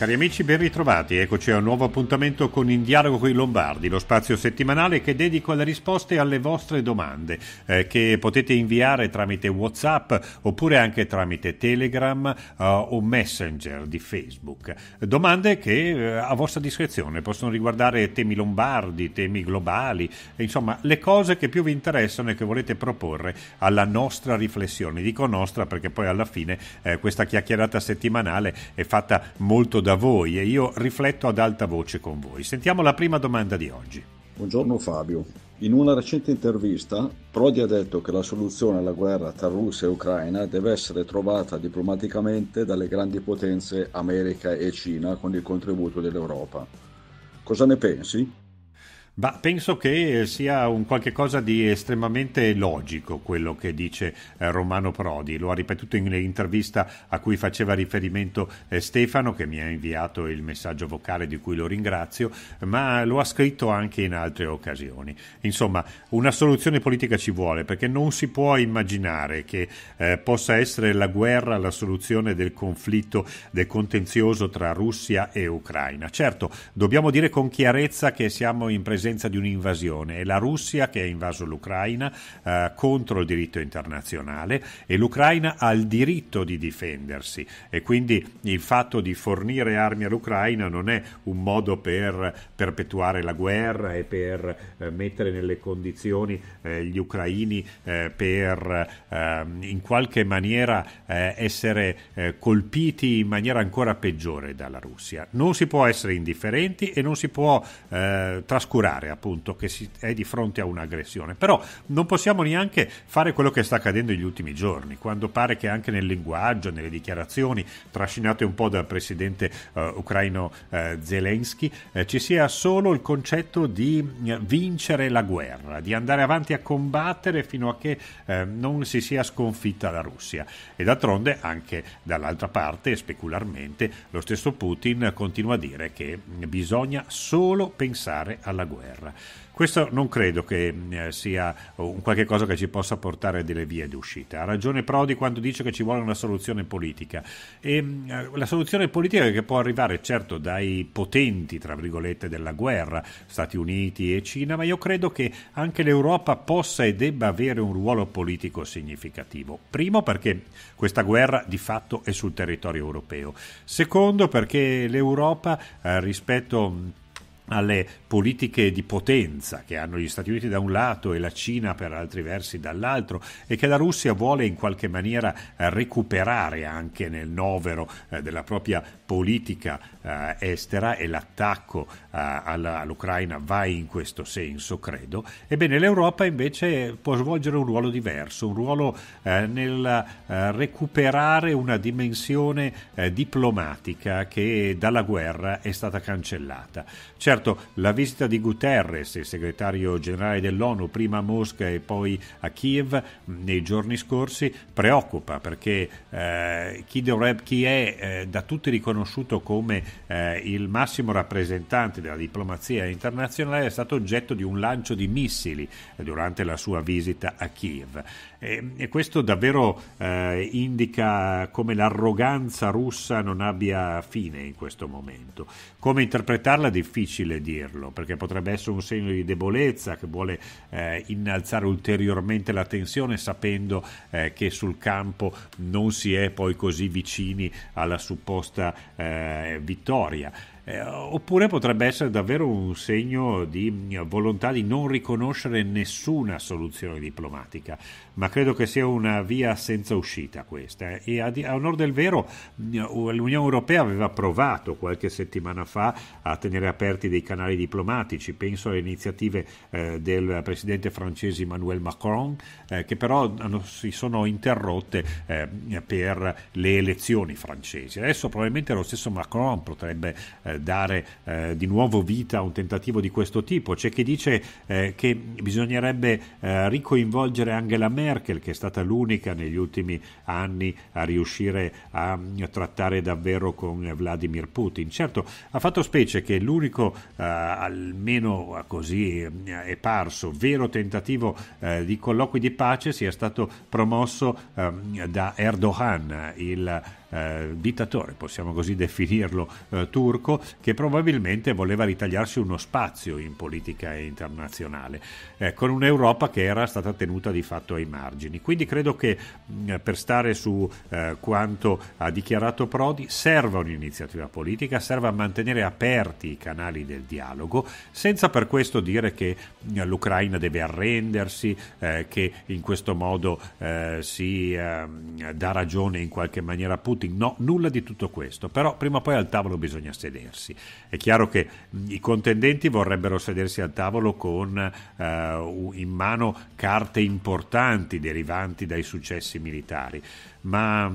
Cari amici, ben ritrovati. Eccoci a un nuovo appuntamento con In Dialogo con i Lombardi, lo spazio settimanale che dedico alle risposte alle vostre domande eh, che potete inviare tramite WhatsApp oppure anche tramite Telegram eh, o Messenger di Facebook. Domande che eh, a vostra discrezione possono riguardare temi lombardi, temi globali, insomma le cose che più vi interessano e che volete proporre alla nostra riflessione. Dico nostra perché poi alla fine eh, questa chiacchierata settimanale è fatta molto da voi e io rifletto ad alta voce con voi. Sentiamo la prima domanda di oggi. Buongiorno Fabio. In una recente intervista, Prodi ha detto che la soluzione alla guerra tra Russia e Ucraina deve essere trovata diplomaticamente dalle grandi potenze America e Cina con il contributo dell'Europa. Cosa ne pensi? Ma penso che sia un qualche cosa di estremamente logico quello che dice eh, Romano Prodi, lo ha ripetuto in un'intervista a cui faceva riferimento eh, Stefano che mi ha inviato il messaggio vocale di cui lo ringrazio, ma lo ha scritto anche in altre occasioni. Insomma, una soluzione politica ci vuole perché non si può immaginare che eh, possa essere la guerra la soluzione del conflitto, del contenzioso tra Russia e Ucraina. Certo, dobbiamo dire con chiarezza che siamo in presenza presenza di un'invasione, è la Russia che ha invaso l'Ucraina eh, contro il diritto internazionale e l'Ucraina ha il diritto di difendersi e quindi il fatto di fornire armi all'Ucraina non è un modo per perpetuare la guerra e per eh, mettere nelle condizioni eh, gli ucraini eh, per ehm, in qualche maniera eh, essere eh, colpiti in maniera ancora peggiore dalla Russia. Non si può essere indifferenti e non si può trascurare immaginare appunto che si è di fronte a un'aggressione, però non possiamo neanche fare quello che sta accadendo negli ultimi giorni, quando pare che anche nel linguaggio, nelle dichiarazioni trascinate un po' dal presidente uh, ucraino uh, Zelensky, uh, ci sia solo il concetto di vincere la guerra, di andare avanti a combattere fino a che non si sia sconfitta la Russia. E d'altronde anche dall'altra parte, specularmente, lo stesso Putin continua a dire che bisogna solo pensare alla guerra guerra. Questo non credo che eh, sia eh, un qualche cosa che ci possa portare a delle vie d'uscita. Ha ragione Prodi quando dice che ci vuole una soluzione politica. E mm, eh, la soluzione politica che può arrivare certo dai potenti, tra virgolette, della guerra, Stati Uniti e Cina, ma io credo che anche l'Europa possa e debba avere un ruolo politico significativo. Primo perché questa guerra di fatto è sul territorio europeo. Secondo perché l'Europa rispetto mm, alle politiche di potenza che hanno gli Stati Uniti da un lato e la Cina per altri versi dall'altro e che la Russia vuole in qualche maniera eh, recuperare anche nel novero eh, della propria politica eh, estera e l'attacco all'Ucraina va in questo senso, credo. Ebbene, l'Europa invece può svolgere un ruolo diverso, un ruolo nel recuperare una dimensione diplomatica che dalla guerra è stata cancellata. Certo, Certo, la visita di Guterres, il segretario generale dell'ONU, prima a Mosca e poi a Kiev, mm, nei giorni scorsi, preoccupa perché eh, chi, dovrebbe, chi, è eh, da tutti riconosciuto come eh, il massimo rappresentante della diplomazia internazionale è stato oggetto di un lancio di missili eh, durante la sua visita a Kiev. E, e questo davvero eh, indica come l'arroganza russa non abbia fine in questo momento. Come interpretarla è difficile inutile dirlo, perché potrebbe essere un segno di debolezza che vuole eh, innalzare ulteriormente la tensione sapendo eh, che sul campo non si è poi così vicini alla supposta eh, vittoria. Eh, oppure potrebbe essere davvero un segno di volontà di non riconoscere nessuna soluzione diplomatica, ma credo che sia una via senza uscita questa. Eh. E a, a, onor del vero l'Unione Europea aveva provato qualche settimana fa a tenere aperti dei canali diplomatici, penso alle iniziative eh, del presidente francese Emmanuel Macron, eh, che però hanno, si sono interrotte eh, per le elezioni francesi. Adesso probabilmente lo stesso Macron potrebbe dare eh, di nuovo vita a un tentativo di questo tipo. C'è chi dice eh, che bisognerebbe eh, ricoinvolgere Angela Merkel, che è stata l'unica negli ultimi anni a riuscire a trattare davvero con Vladimir Putin. Certo, ha fatto specie che l'unico, almeno così è parso, vero tentativo di colloqui di pace sia stato promosso ehm, da Erdogan, il eh, dittatore, possiamo così definirlo, eh, turco, che probabilmente voleva ritagliarsi uno spazio in politica internazionale, eh, con un'Europa che era stata tenuta di fatto ai margini. Quindi credo che, mh, mm, per stare su eh, quanto ha dichiarato Prodi, serva un'iniziativa politica, serva a mantenere aperti i canali del dialogo, senza per questo dire che mh, mm, l'Ucraina deve arrendersi, eh, che in questo modo eh, si ehm, dà ragione in qualche maniera a Putin, Putin. No, nulla di tutto questo, però prima o poi al tavolo bisogna sedersi. È chiaro che i contendenti vorrebbero sedersi al tavolo con eh, in mano carte importanti derivanti dai successi militari, ma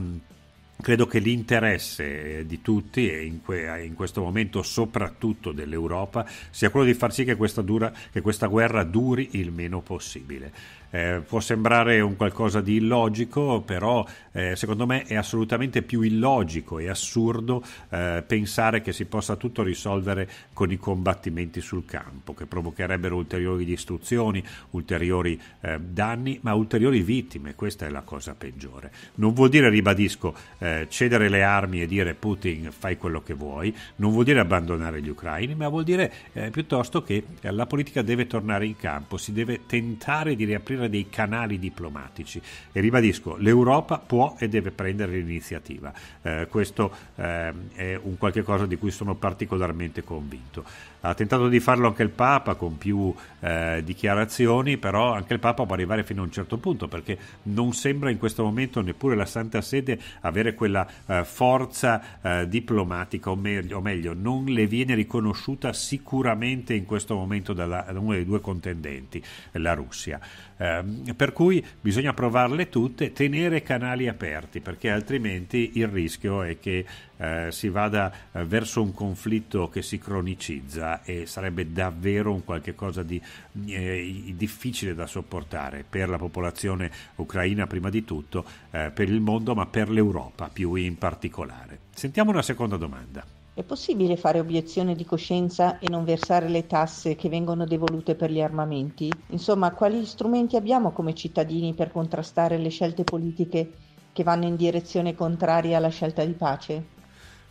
credo che l'interesse eh, di tutti e eh, in, que- eh, in, questo momento soprattutto dell'Europa sia quello di far sì che questa, dura- che questa guerra duri il meno possibile. Eh, può sembrare un qualcosa di illogico, però eh, secondo me è assolutamente più illogico e assurdo eh, pensare che si possa tutto risolvere con i combattimenti sul campo, che provocherebbero ulteriori distruzioni, ulteriori danni, ma ulteriori vittime. Questa è la cosa peggiore. Non vuol dire, ribadisco, eh, cedere le armi e dire Putin fai quello che vuoi non vuol dire abbandonare gli ucraini, ma vuol dire eh, piuttosto che eh, la politica deve tornare in campo, si deve tentare di riaprire dei canali diplomatici. E ribadisco, l'Europa può e deve prendere l'iniziativa. Eh, questo ehm, è un qualche cosa di cui sono particolarmente convinto. Ha tentato di farlo anche il Papa con più eh, dichiarazioni, però anche il Papa può arrivare fino a un certo punto perché non sembra in questo momento neppure la Santa Sede avere quella eh, forza eh, diplomatica, o meglio, o meglio, non le viene riconosciuta sicuramente in questo momento da uno dei due contendenti, la Russia. Ehm, per cui bisogna provarle tutte, tenere canali aperti, perché altrimenti il rischio è che eh, si vada eh, verso un conflitto che si cronicizza e sarebbe davvero un qualche cosa di eh, difficile da sopportare per la popolazione ucraina prima di tutto, eh, per il mondo, ma per l'Europa più in particolare. Sentiamo una seconda domanda. È possibile fare obiezione di coscienza e non versare le tasse che vengono devolute per gli armamenti? Insomma, quali strumenti abbiamo come cittadini per contrastare le scelte politiche che vanno in direzione contraria alla scelta di pace?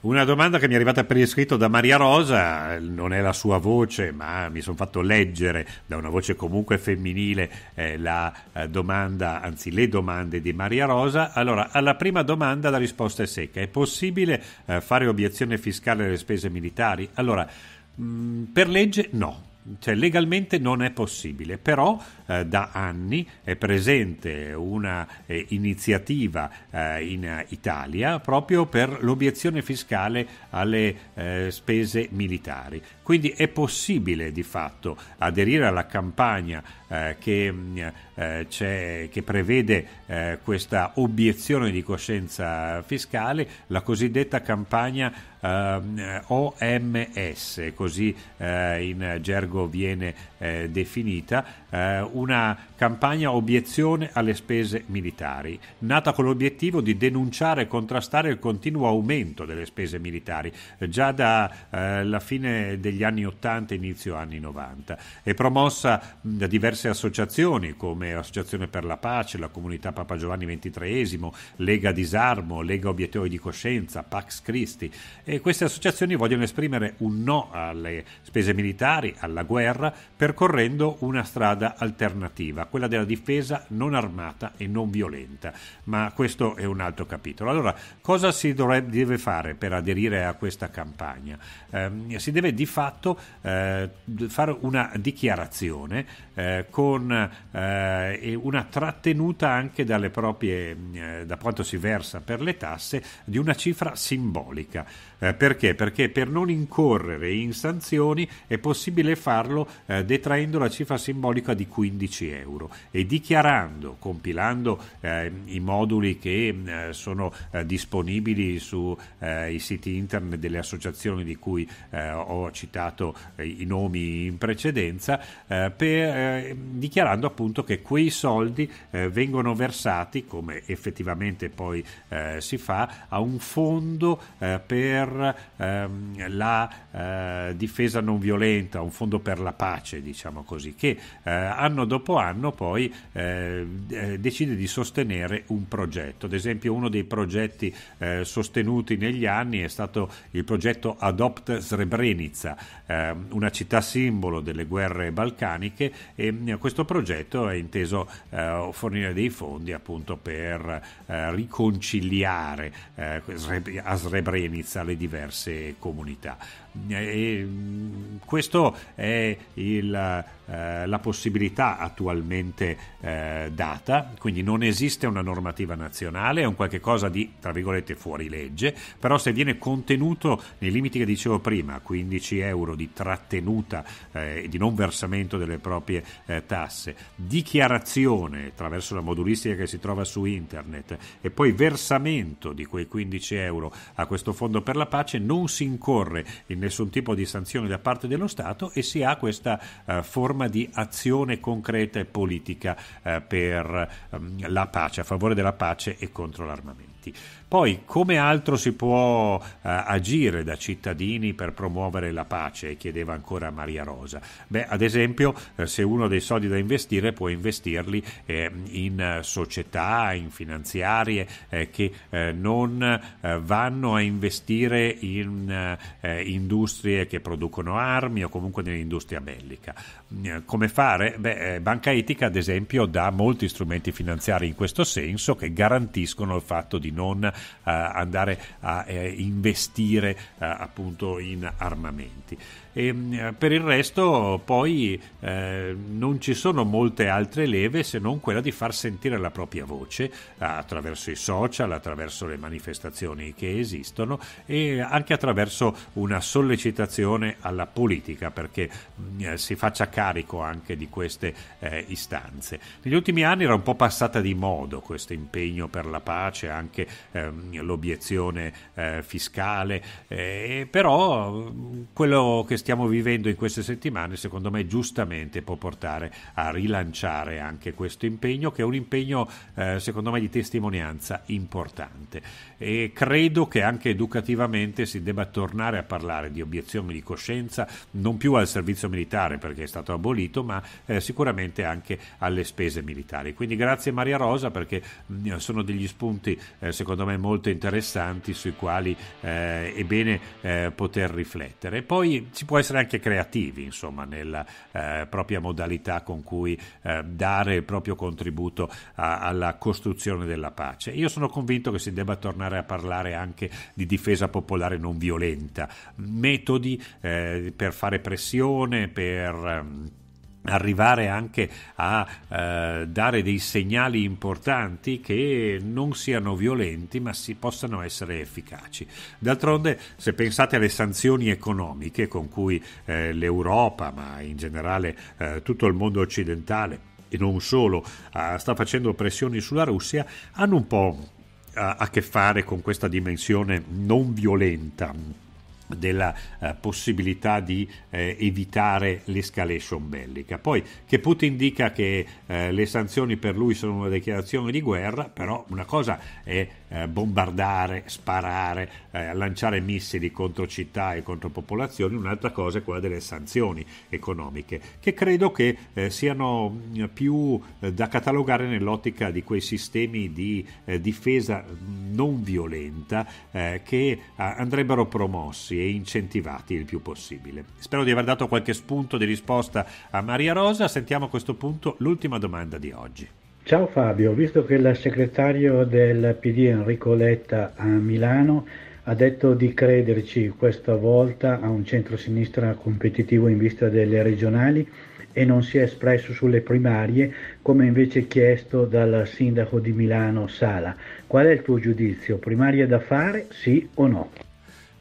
Una domanda che mi è arrivata per iscritto da Maria Rosa, non è la sua voce, ma mi sono fatto leggere da una voce comunque femminile eh, la eh, domanda, anzi le domande di Maria Rosa. Allora, alla prima domanda la risposta è secca. È possibile eh, fare obiezione fiscale alle spese militari? Allora, mh, mm, per legge no, cioè legalmente non è possibile, però eh, da anni è presente una eh, iniziativa eh, in Italia proprio per l'obiezione fiscale alle eh, spese militari. Quindi è possibile di fatto aderire alla campagna eh, che, mm, eh, che, prevede eh, questa obiezione di coscienza fiscale, la cosiddetta campagna ehm, OMS, così eh, in gergo viene eh, definita, eh, una campagna obiezione alle spese militari, nata con l'obiettivo di denunciare e contrastare il continuo aumento delle spese militari. Già dalla fine degli degli anni 80 e inizio anni 90. È promossa da diverse associazioni come l'Associazione per la Pace, la Comunità Papa Giovanni XXIII, Lega Disarmo, Lega Obiettori di Coscienza, Pax Christi e queste associazioni vogliono esprimere un no alle spese militari, alla guerra, percorrendo una strada alternativa, quella della difesa non armata e non violenta. Ma questo è un altro capitolo. Allora, cosa si dovrebbe, deve fare per aderire a questa campagna? Eh, si deve di fatto fatto eh, fare una dichiarazione eh, con eh, una trattenuta anche dalle proprie, eh, da quanto si versa per le tasse, di una cifra simbolica. Eh, perché? Perché per non incorrere in sanzioni è possibile farlo eh, detraendo la cifra simbolica di 15 euro e dichiarando, compilando i moduli che sono disponibili sui siti internet delle associazioni di cui ho citato i nomi in precedenza, per eh, dichiarando appunto che quei soldi eh, vengono versati, come effettivamente poi eh, si fa, a un fondo eh, per ehm, la eh, difesa non violenta, un fondo per la pace, diciamo così, che anno dopo anno poi decide di sostenere un progetto. Ad esempio uno dei progetti sostenuti negli anni è stato il progetto Adopt Srebrenica, ehm, una città simbolo delle guerre balcaniche e questo progetto è inteso eh, fornire dei fondi appunto per eh, riconciliare eh, a Srebrenica le diverse comunità. E eh, questa è il, eh, la possibilità attualmente eh, data, quindi non esiste una normativa nazionale, è un qualche cosa di, tra virgolette, fuori legge, però se viene contenuto nei limiti che dicevo prima, 15 euro di trattenuta eh, e eh, di non versamento delle proprie eh, tasse, dichiarazione attraverso la modulistica che si trova su internet e poi versamento di quei 15 euro a questo fondo per la pace, non si incorre in nessun tipo di sanzione da parte dello Stato e si ha questa eh, forma di azione concreta e politica eh, per ehm, la pace, a favore della pace e contro l'armamento. Poi come altro si può eh, agire da cittadini per promuovere la pace? chiedeva ancora Maria Rosa. Beh, ad esempio, eh, se uno ha dei soldi da investire può investirli eh, in società, in finanziarie eh, che eh, non vanno a investire in industrie che producono armi o comunque nell'industria bellica. Come fare? Beh, Banca Etica, ad esempio, dà molti strumenti finanziari in questo senso che garantiscono il fatto di non eh, andare a eh, investire eh, appunto in armamenti. E, eh, per il resto poi eh, non ci sono molte altre leve se non quella di far sentire la propria voce attraverso i social, attraverso le manifestazioni che esistono e anche attraverso una sollecitazione alla politica perché mh, mm, eh, si faccia carico anche di queste eh, istanze. Negli ultimi anni era un po' passata di modo questo impegno per la pace, anche ehm, l'obiezione eh, fiscale, eh, però mm, quello che stiamo vivendo in queste settimane, secondo me giustamente può portare a rilanciare anche questo impegno, che è un impegno eh, secondo me di testimonianza importante. E credo che anche educativamente si debba tornare a parlare di obiezioni di coscienza, non più al servizio militare perché è stato abolito, ma eh, sicuramente anche alle spese militari. Quindi grazie Maria Rosa perché mh, mm, sono degli spunti eh, secondo me molto interessanti sui quali eh, è bene eh, poter riflettere. Poi si può può essere anche creativi, insomma, nella eh, propria modalità con cui eh, dare il proprio contributo a, alla costruzione della pace. Io sono convinto che si debba tornare a parlare anche di difesa popolare non violenta, metodi eh, per fare pressione, per... Ehm, arrivare anche a eh, dare dei segnali importanti che non siano violenti ma si possano essere efficaci. D'altronde se pensate alle sanzioni economiche con cui eh, l'Europa ma in generale eh, tutto il mondo occidentale e non solo ah, sta facendo pressioni sulla Russia hanno un po' a, a che fare con questa dimensione non violenta della eh, possibilità di eh, evitare l'escalation bellica. Poi che Putin dica che eh, le sanzioni per lui sono una dichiarazione di guerra, però una cosa è eh, bombardare, sparare, eh, lanciare missili contro città e contro popolazioni, un'altra cosa è quella delle sanzioni economiche, che credo che eh, siano mm, più da catalogare nell'ottica di quei sistemi di difesa non violenta che andrebbero promossi raccolti e incentivati il più possibile. Spero di aver dato qualche spunto di risposta a Maria Rosa, sentiamo a questo punto l'ultima domanda di oggi. Ciao Fabio, visto che il segretario del PD Enrico Letta a Milano ha detto di crederci questa volta a un centro-sinistra competitivo in vista delle regionali e non si è espresso sulle primarie come invece chiesto dal sindaco di Milano Sala. Qual è il tuo giudizio? Primarie da fare sì o no?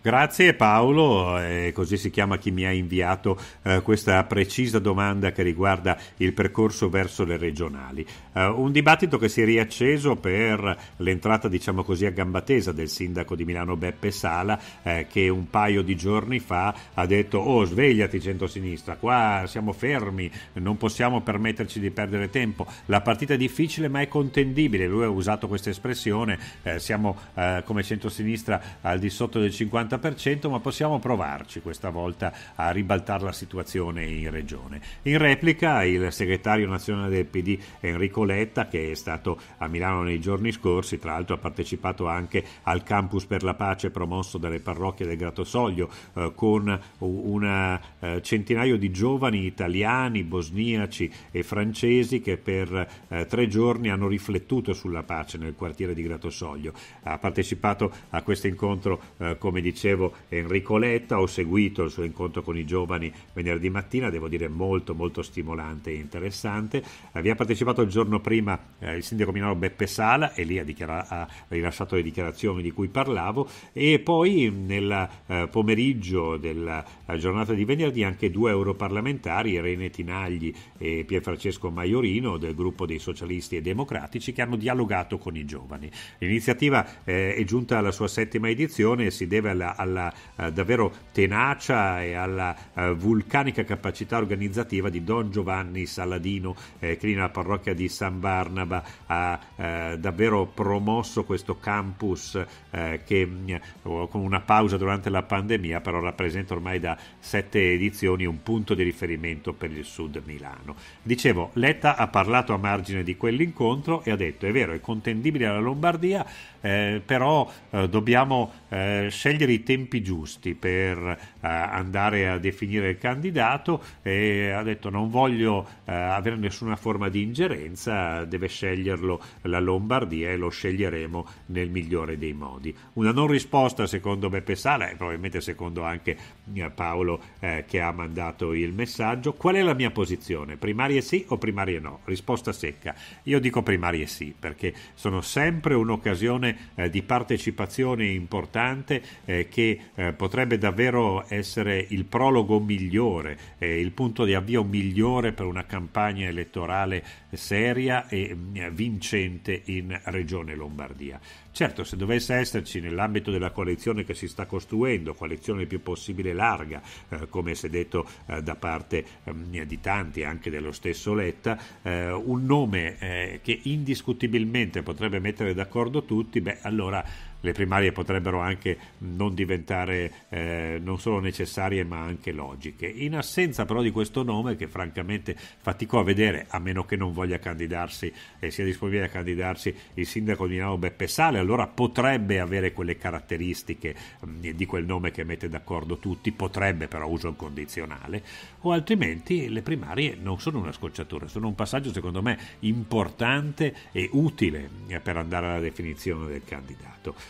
Grazie Paolo, eh, così si chiama chi mi ha inviato eh, questa precisa domanda che riguarda il percorso verso le regionali. Eh, un dibattito che si è riacceso per l'entrata, diciamo così, a gamba tesa del sindaco di Milano Beppe Sala, eh, che un paio di giorni fa ha detto: Oh, svegliati centrosinistra, qua siamo fermi, non possiamo permetterci di perdere tempo. La partita è difficile ma è contendibile. Lui ha usato questa espressione: eh, siamo eh, come centrosinistra al di sotto del 50 50%, ma possiamo provarci questa volta a ribaltare la situazione in regione. In replica il segretario nazionale del PD Enrico Letta, che è stato a Milano nei giorni scorsi, tra l'altro ha partecipato anche al campus per la pace promosso dalle parrocchie del Gratosoglio eh, con un eh, centinaio di giovani italiani, bosniaci e francesi che per eh, tre giorni hanno riflettuto sulla pace nel quartiere di Gratosoglio. Ha partecipato a questo incontro, eh, come dicevo, dicevo Enrico Letta, ho seguito il suo incontro con i giovani venerdì mattina, devo dire molto molto stimolante e interessante. vi ha partecipato il giorno prima eh, il sindaco Minaro Beppe Sala e lì ha, dichiara- ha, rilasciato le dichiarazioni di cui parlavo e poi nel eh, pomeriggio della eh, giornata di venerdì anche due europarlamentari, Rene Tinagli e Pierfrancesco Maiorino del gruppo dei socialisti e democratici che hanno dialogato con i giovani. L'iniziativa eh, è giunta alla sua settima edizione e si deve alla alla, uh, davvero tenacia e alla uh, vulcanica capacità organizzativa di Don Giovanni Saladino eh, che lì nella parrocchia di San Barnaba ha eh, davvero promosso questo campus eh, che mm, con una pausa durante la pandemia però rappresenta ormai da sette edizioni un punto di riferimento per il sud Milano. Dicevo, Letta ha parlato a margine di quell'incontro e ha detto è vero, è contendibile alla Lombardia, eh, però dobbiamo scegliere i tempi giusti per uh, andare a definire il candidato e ha detto non voglio uh, avere nessuna forma di ingerenza, deve sceglierlo la Lombardia e lo sceglieremo nel migliore dei modi. Una non risposta secondo Beppe Sala e probabilmente secondo anche eh, Paolo eh, che ha mandato il messaggio. Qual è la mia posizione? Primarie sì o primarie no? Risposta secca. Io dico primarie sì perché sono sempre un'occasione eh, di partecipazione importante eh, che eh, potrebbe davvero essere il prologo migliore, eh, il punto di avvio migliore per una campagna elettorale seria e eh, vincente in Regione Lombardia. Certo, se dovesse esserci nell'ambito della coalizione che si sta costruendo, coalizione il più possibile larga, eh, come si è detto eh, da parte eh, di tanti, anche dello stesso Letta, eh, un nome eh, che indiscutibilmente potrebbe mettere d'accordo tutti, beh allora le primarie potrebbero anche non diventare eh, non solo necessarie ma anche logiche. In assenza però di questo nome che francamente fatico a vedere a meno che non voglia candidarsi e eh, sia disponibile a candidarsi il sindaco di Milano Beppe Sale, allora potrebbe avere quelle caratteristiche mh, mm, di quel nome che mette d'accordo tutti, potrebbe però uso condizionale, o altrimenti le primarie non sono una scocciatura, sono un passaggio secondo me importante e utile eh, per andare alla definizione del candidato.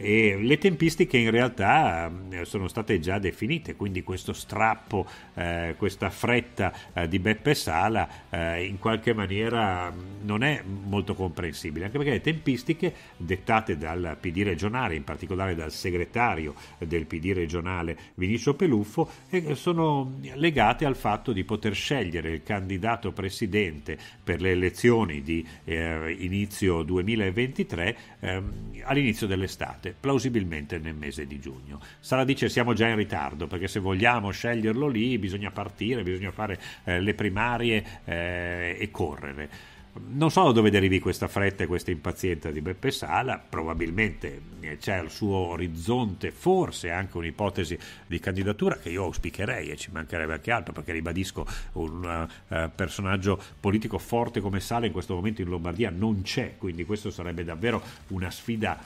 e le tempistiche in realtà eh, sono state già definite, quindi questo strappo, eh, questa fretta eh, di Beppe Sala eh, in qualche maniera mm, non è molto comprensibile, anche perché le tempistiche dettate dal PD regionale, in particolare dal segretario del PD regionale Vinicio Peluffo, eh, sono legate al fatto di poter scegliere il candidato presidente per le elezioni di eh, inizio 2023 ehm, all'inizio dell'estate estate, plausibilmente nel mese di giugno. Sara dice siamo già in ritardo perché se vogliamo sceglierlo lì bisogna partire, bisogna fare eh, le primarie eh, e correre. Non so da dove derivi questa fretta e questa impazienza di Beppe Sala, probabilmente eh, c'è al suo orizzonte forse anche un'ipotesi di candidatura che io auspicherei e ci mancherebbe anche altro perché ribadisco un uh, personaggio politico forte come Sala in questo momento in Lombardia non c'è, quindi questo sarebbe davvero una sfida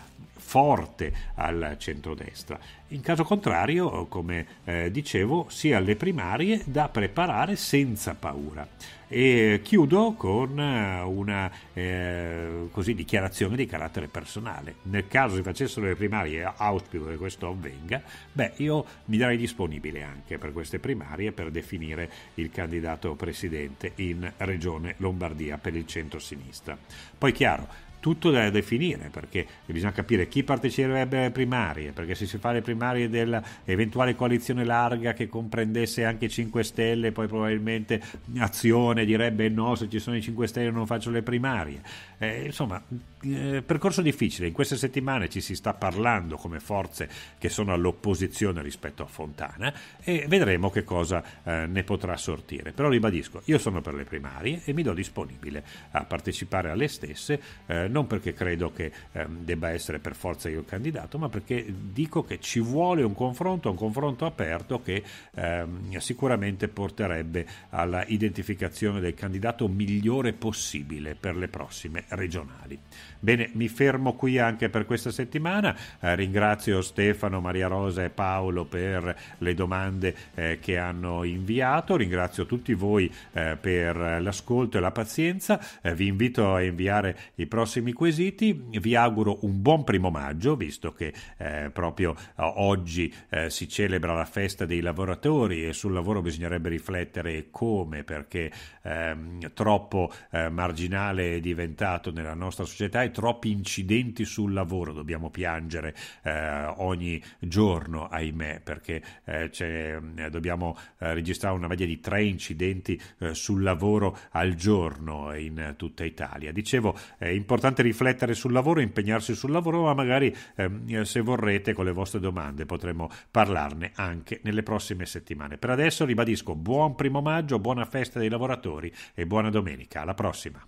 forte al centrodestra. In caso contrario, come eh, dicevo, sia le primarie da preparare senza paura. E chiudo con eh, una eh, così, dichiarazione di carattere personale. Nel caso si facessero le primarie, auspico che questo avvenga, beh, io mi darei disponibile anche per queste primarie per definire il candidato presidente in Regione Lombardia per il centro-sinistra. Poi chiaro, tutto da definire perché bisogna capire chi parteciperebbe alle primarie, perché se si fa le primarie dell'eventuale coalizione larga che comprendesse anche 5 Stelle, poi probabilmente Azione direbbe no, se ci sono i 5 Stelle non faccio le primarie. Eh, insomma, eh, percorso difficile, in queste settimane ci si sta parlando come forze che sono all'opposizione rispetto a Fontana e vedremo che cosa eh, ne potrà sortire. Però ribadisco, io sono per le primarie e mi do disponibile a partecipare alle stesse. Eh, non perché credo che ehm, debba essere per forza io il candidato, ma perché dico che ci vuole un confronto, un confronto aperto che ehm, sicuramente porterebbe alla identificazione del candidato migliore possibile per le prossime regionali. Bene, mi fermo qui anche per questa settimana, eh, ringrazio Stefano, Maria Rosa e Paolo per le domande eh, che hanno inviato, ringrazio tutti voi eh, per l'ascolto e la pazienza, eh, vi invito a inviare i prossimi prossimi quesiti. Vi auguro un buon primo maggio, visto che eh, proprio eh, oggi eh, si celebra la festa dei lavoratori e sul lavoro bisognerebbe riflettere come, perché ehm, troppo eh, marginale è diventato nella nostra società e troppi incidenti sul lavoro. Dobbiamo piangere eh, ogni giorno, ahimè, perché eh, dobbiamo registrare una media di tre incidenti sul lavoro al giorno in tutta Italia. Dicevo, è importante importante riflettere sul lavoro, impegnarsi sul lavoro, ma magari ehm, eh, se vorrete con le vostre domande potremo parlarne anche nelle prossime settimane. Per adesso ribadisco buon primo maggio, buona festa dei lavoratori e buona domenica. Alla prossima!